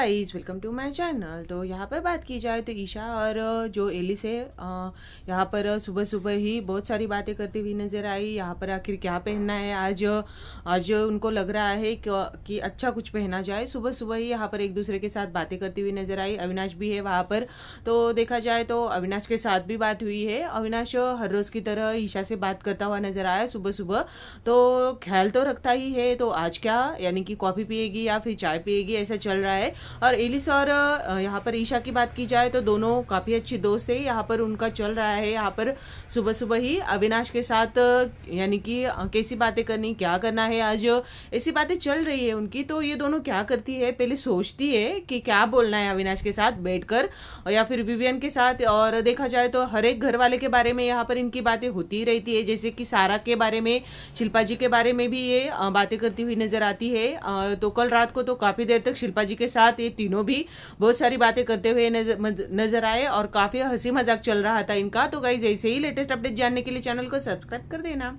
guys welcome to my channel तो यहाँ पर बात की जाए तो ईशा और जो एलिस है यहाँ पर सुबह सुबह ही बहुत सारी बातें करती हुई नज़र आई यहाँ पर आखिर क्या पहनना है आज आज उनको लग रहा है कि अच्छा कुछ पहना जाए सुबह सुबह ही यहाँ पर एक दूसरे के साथ बातें करती हुई नज़र आई अविनाश भी है वहाँ पर तो देखा जाए तो अविनाश के साथ भी बात हुई है अविनाश हर रोज़ की तरह ईशा से बात करता हुआ नज़र आया सुबह सुबह तो ख्याल तो रखता ही है तो आज क्या यानी कि कॉफ़ी पिएगी या फिर चाय पिएगी ऐसा चल रहा है और एलिस और यहाँ पर ईशा की बात की जाए तो दोनों काफ़ी अच्छी दोस्त है यहाँ पर उनका चल रहा है यहाँ पर सुबह सुबह ही अविनाश के साथ यानी कि कैसी बातें करनी क्या करना है आज ऐसी बातें चल रही है उनकी तो ये दोनों क्या करती है पहले सोचती है कि क्या बोलना है अविनाश के साथ बैठकर या फिर विवियन के साथ और देखा जाए तो हर एक घर वाले के बारे में यहाँ पर इनकी बातें होती रहती है जैसे कि सारा के बारे में शिल्पा जी के बारे में भी ये बातें करती हुई नजर आती है तो कल रात को तो काफ़ी देर तक शिल्पा जी के साथ साथ ये तीनों भी बहुत सारी बातें करते हुए नजर, नजर आए और काफी हंसी मजाक चल रहा था इनका तो गाइज ऐसे ही लेटेस्ट अपडेट जानने के लिए चैनल को सब्सक्राइब कर देना